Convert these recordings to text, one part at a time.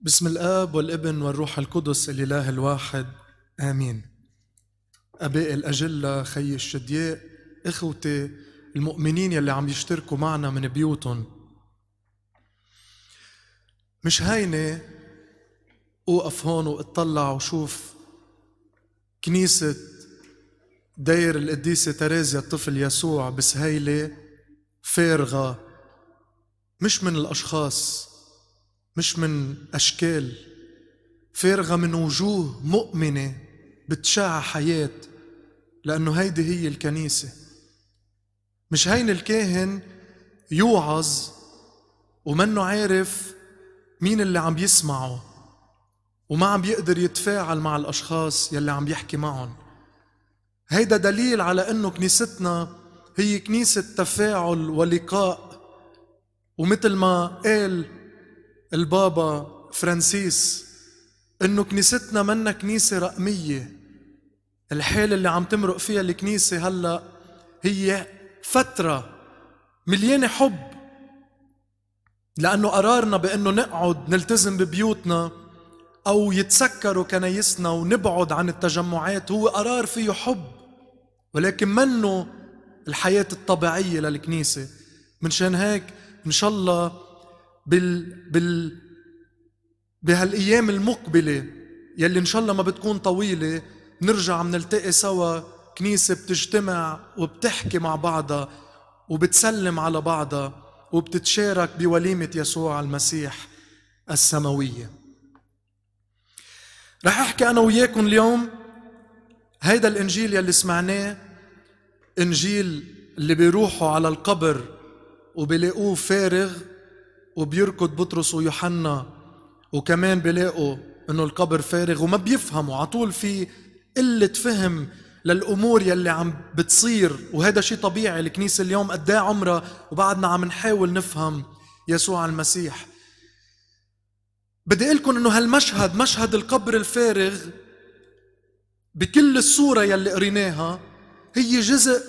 بسم الآب والابن والروح القدس الإله الواحد آمين أبائي الأجلة خي الشدياء إخوتي المؤمنين يلي عم يشتركوا معنا من بيوتهم مش هينة أوقف هون واتطلع وشوف كنيسة دير القديسة ترازيا الطفل يسوع بسهيلة فارغة مش من الأشخاص مش من أشكال فارغة من وجوه مؤمنة بتشاع حياة لأنه هيدي هي الكنيسة مش هين الكاهن يوعظ ومنه عارف مين اللي عم يسمعه وما عم بيقدر يتفاعل مع الأشخاص يلي عم يحكي معهم هيدا دليل على أنه كنيستنا هي كنيسة تفاعل ولقاء ومثل ما قال البابا فرانسيس انه كنيستنا منا كنيسه رقميه الحاله اللي عم تمرق فيها الكنيسه هلا هي فتره مليانه حب لانه قرارنا بانه نقعد نلتزم ببيوتنا او يتسكروا كنايسنا ونبعد عن التجمعات هو قرار فيه حب ولكن منه الحياه الطبيعيه للكنيسه منشان هيك ان شاء الله بال بال بهالايام المقبله يلي ان شاء الله ما بتكون طويله نرجع بنلتقي سوا كنيسه بتجتمع وبتحكي مع بعضها وبتسلم على بعضها وبتتشارك بوليمه يسوع المسيح السماويه رح احكي انا وياكم اليوم هيدا الانجيل يلي سمعناه انجيل اللي بيروحوا على القبر وبيلاقوه فارغ وبيركض بطرس ويوحنا وكمان بيلاقوا انه القبر فارغ وما بيفهموا على طول في قله فهم للامور يلي عم بتصير وهذا شيء طبيعي الكنيسه اليوم قد ايه عمرها وبعدنا عم نحاول نفهم يسوع المسيح بدي اقول لكم انه هالمشهد مشهد القبر الفارغ بكل الصوره يلي قريناها هي جزء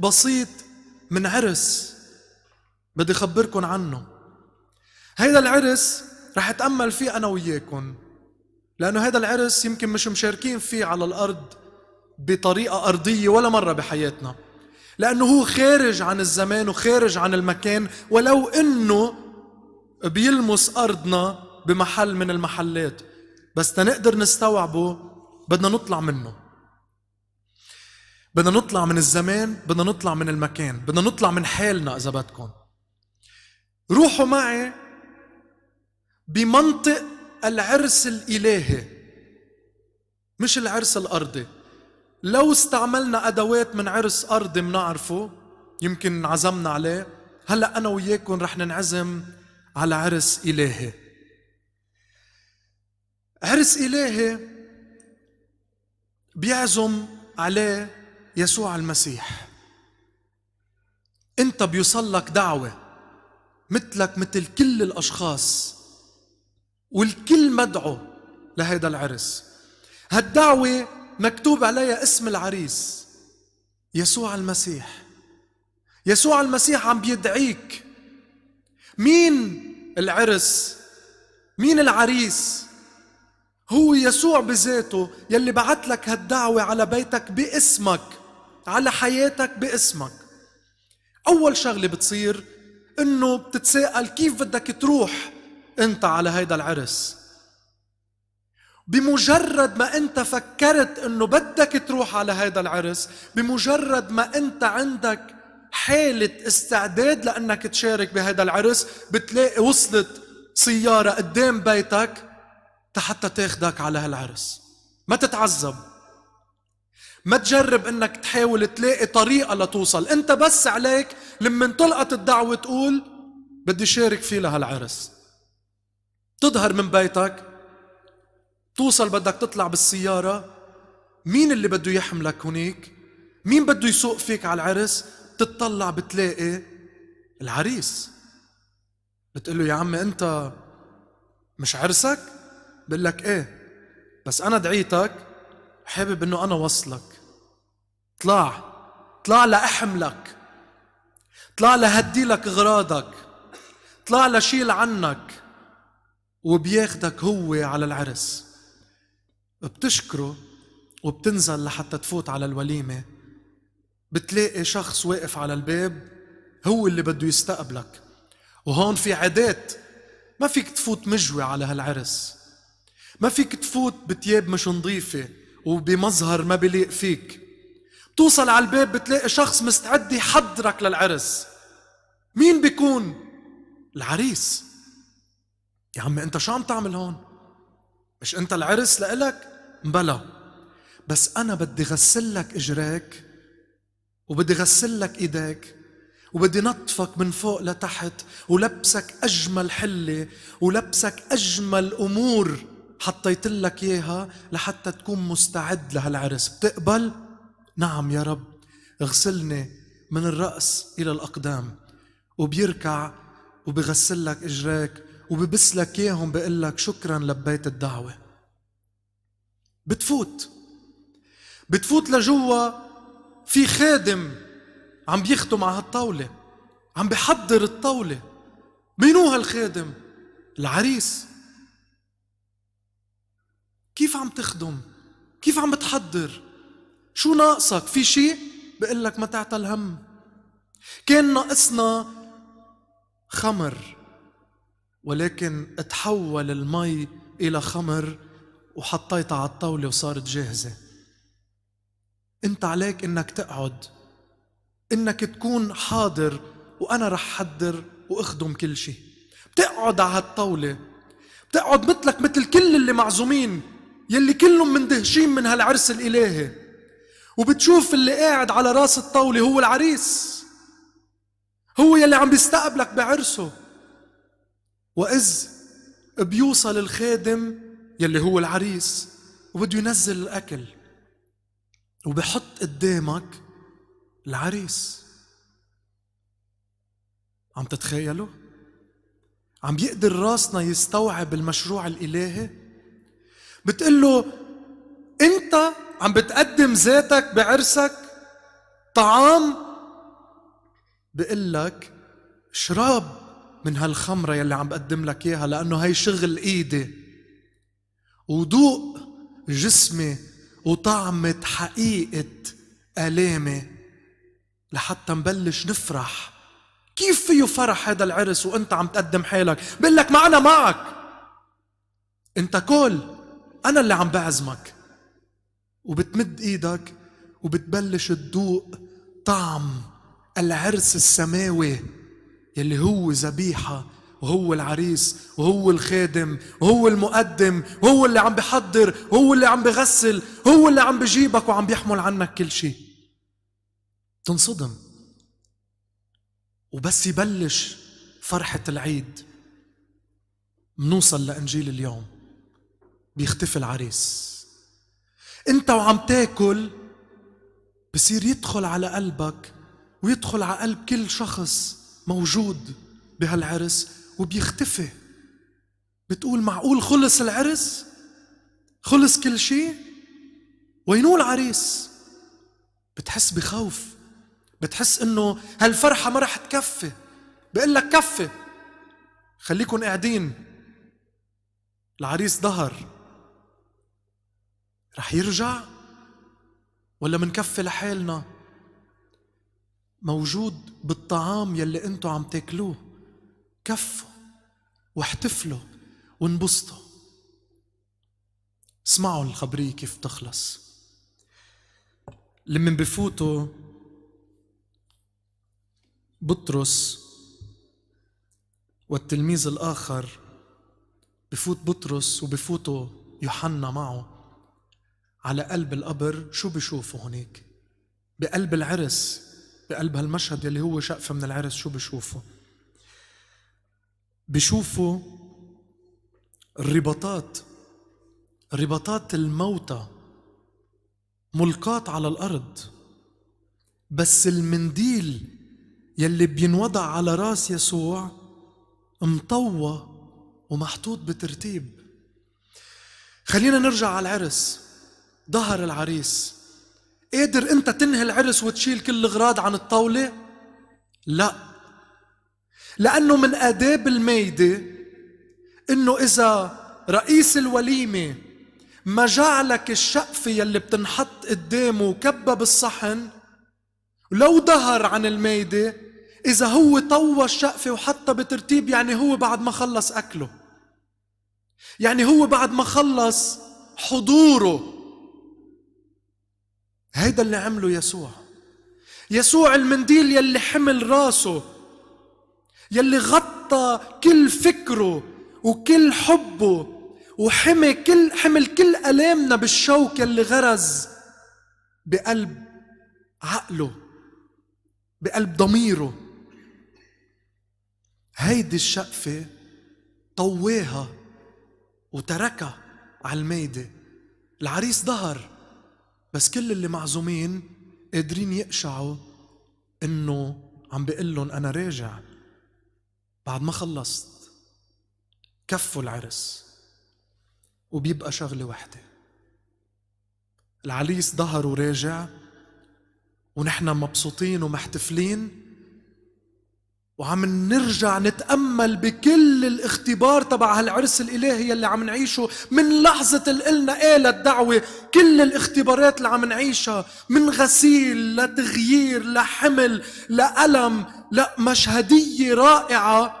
بسيط من عرس بدي اخبركم عنه هيدا العرس رح اتامل فيه انا وياكم لانه هذا العرس يمكن مش مشاركين فيه على الارض بطريقه ارضيه ولا مره بحياتنا لانه هو خارج عن الزمان وخارج عن المكان ولو انه بيلمس ارضنا بمحل من المحلات بس تنقدر نستوعبه بدنا نطلع منه بدنا نطلع من الزمان بدنا نطلع من المكان بدنا نطلع من حالنا اذا بدكم روحوا معي بمنطق العرس الالهي مش العرس الارضي لو استعملنا ادوات من عرس ارضي منعرفه يمكن عزمنا عليه هلا انا وياكم رح ننعزم على عرس الهي عرس الهي بيعزم عليه يسوع المسيح انت بيوصل لك دعوه مثلك مثل كل الاشخاص والكل مدعو لهيدا العرس هالدعوة مكتوب عليها اسم العريس يسوع المسيح يسوع المسيح عم بيدعيك مين العرس مين العريس هو يسوع بذاته يلي بعت لك هالدعوة على بيتك باسمك على حياتك باسمك أول شغلة بتصير إنه بتتساءل كيف بدك تروح أنت على هيدا العرس بمجرد ما أنت فكرت أنه بدك تروح على هيدا العرس بمجرد ما أنت عندك حالة استعداد لأنك تشارك بهذا العرس بتلاقي وصلت سيارة قدام بيتك حتى تاخدك على هالعرس ما تتعذب ما تجرب انك تحاول تلاقي طريقة لتوصل انت بس عليك لما انطلقت الدعوة تقول بدي شارك فيه لهالعرس تظهر من بيتك توصل بدك تطلع بالسيارة مين اللي بده يحملك هنيك مين بده يسوق فيك على العرس تتطلع بتلاقي العريس بتقول له يا عمي انت مش عرسك بقول لك ايه بس انا دعيتك حابب انه انا وصلك طلع طلع لاحملك طلع لهدي لك اغراضك طلع لشيل عنك وبياخدك هو على العرس بتشكره وبتنزل لحتى تفوت على الوليمة بتلاقي شخص واقف على الباب هو اللي بده يستقبلك وهون في عادات ما فيك تفوت مجوي على هالعرس ما فيك تفوت بتياب مش نظيفة وبمظهر ما بليق فيك بتوصل على الباب بتلاقي شخص مستعد يحضرك للعرس مين بيكون العريس يا عمي انت شو عم تعمل هون مش انت العرس لإلك بلا بس انا بدي غسل لك اجريك وبدي غسل لك ايديك وبدي نطفك من فوق لتحت ولبسك اجمل حله ولبسك اجمل امور حطيت لك اياها لحتى تكون مستعد لهالعرس بتقبل نعم يا رب اغسلني من الراس الى الاقدام وبيركع وبغسل لك اجريك وببس لك اياهم بقول لك شكرا لبيت الدعوه بتفوت بتفوت لجوا في خادم عم بيخدم على هالطاوله عم بحضر الطاوله مينو هالخادم العريس كيف عم تخدم كيف عم بتحضر شو ناقصك في شيء بقول لك ما تعتل هم كان ناقصنا خمر ولكن تحول المي إلى خمر وحطيتها على الطاولة وصارت جاهزة أنت عليك إنك تقعد إنك تكون حاضر وأنا رح حضر وأخدم كل شيء بتقعد على هالطاولة بتقعد مثلك مثل كل اللي معزومين يلي كلهم مندهشين من هالعرس الإلهي وبتشوف اللي قاعد على راس الطاولة هو العريس هو يلي عم بيستقبلك بعرسه وإذ بيوصل الخادم يلي هو العريس وبده ينزل الأكل وبحط قدامك العريس عم تتخيلوا؟ عم يقدر راسنا يستوعب المشروع الإلهي؟ بتقول له أنت عم بتقدم ذاتك بعرسك طعام بقول لك شراب من هالخمرة يلي عم بقدم لك إياها لأنه هي شغل إيدي وذوق جسمي وطعمة حقيقة آلامي لحتى نبلش نفرح كيف فيه فرح هذا العرس وانت عم تقدم حالك بقول لك ما أنا معك انت كل أنا اللي عم بعزمك وبتمد إيدك وبتبلش تذوق طعم العرس السماوي يلي هو ذبيحة وهو العريس وهو الخادم وهو المقدم وهو اللي عم بحضر وهو اللي عم بغسل هو اللي عم بجيبك وعم بيحمل عنك كل شيء تنصدم وبس يبلش فرحة العيد منوصل لإنجيل اليوم بيختفي العريس انت وعم تاكل بصير يدخل على قلبك ويدخل على قلب كل شخص موجود بهالعرس وبيختفي بتقول معقول خلص العرس خلص كل شيء وينو العريس بتحس بخوف بتحس انه هالفرحه ما رح تكفي بقول لك كفي خليكم قاعدين العريس ظهر رح يرجع ولا منكفي لحالنا موجود بالطعام يلي أنتو عم تاكلوه كفوا واحتفلوا وانبسطوا اسمعوا الخبرية كيف تخلص لما بفوتوا بطرس والتلميذ الآخر بفوت بطرس وبفوتوا يوحنا معه على قلب القبر شو بشوفوا هناك بقلب العرس بقلب هالمشهد يلي هو شقفة من العرس شو بشوفه بشوفوا الرباطات رباطات الموتى ملقاة على الأرض بس المنديل يلي بينوضع على راس يسوع مطوى ومحطوط بترتيب خلينا نرجع على العرس ظهر العريس قادر انت تنهي العرس وتشيل كل الغراض عن الطاوله لا لانه من اداب الميده انه اذا رئيس الوليمه ما جعلك الشقفه يلي بتنحط قدامه وكبه بالصحن لو ظهر عن الميده اذا هو طوى الشقفه وحطها بترتيب يعني هو بعد ما خلص اكله يعني هو بعد ما خلص حضوره هيدا اللي عمله يسوع يسوع المنديل يلي حمل راسه يلي غطى كل فكره وكل حبه وحمي كل حمل كل آلامنا بالشوك يلي غرز بقلب عقله بقلب ضميره هيدي الشقفة طواها وتركها على الميدة العريس ظهر بس كل اللي معزومين قادرين يقشعوا انه عم بيقول لهم انا راجع بعد ما خلصت كفوا العرس وبيبقى شغله وحده العريس ظهر وراجع ونحن مبسوطين ومحتفلين وعم نرجع نتأمل بكل الاختبار تبع هالعرس الإلهي اللي عم نعيشه من لحظة اللي قلنا ايه للدعوه كل الاختبارات اللي عم نعيشها من غسيل لتغيير لحمل لألم لمشهدية رائعة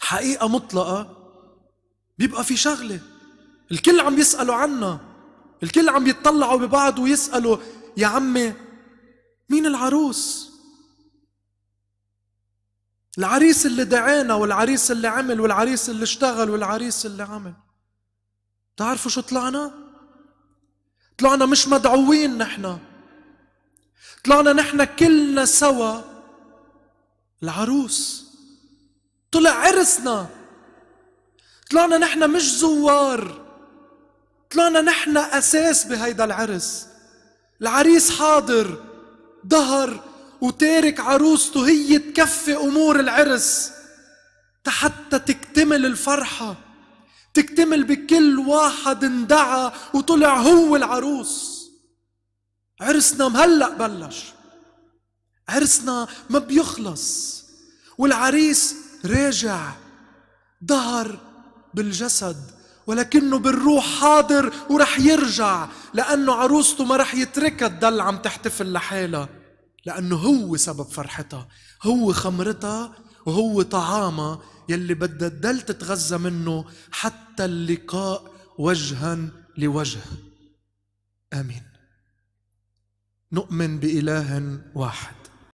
حقيقة مطلقة بيبقى في شغلة الكل عم يسألوا عنا الكل عم يتطلعوا ببعض ويسألوا يا عمي مين العروس؟ العريس اللي دعانا والعريس اللي عمل والعريس اللي اشتغل والعريس اللي عمل تعرفوا شو طلعنا؟ طلعنا مش مدعوين نحن طلعنا نحن كلنا سوا العروس طلع عرسنا طلعنا نحن مش زوار طلعنا نحن أساس بهيدا العرس العريس حاضر ظهر وتارك عروسته هي تكفي أمور العرس حتى تكتمل الفرحة تكتمل بكل واحد اندعى وطلع هو العروس عرسنا مهلأ بلش عرسنا ما بيخلص والعريس راجع ظهر بالجسد ولكنه بالروح حاضر ورح يرجع لأنه عروسته ما رح يتركها تضل عم تحتفل لحالها لأنه هو سبب فرحتها هو خمرتها وهو طعامها يلي بدها تضل تتغذى منه حتى اللقاء وجها لوجه آمين نؤمن بإله واحد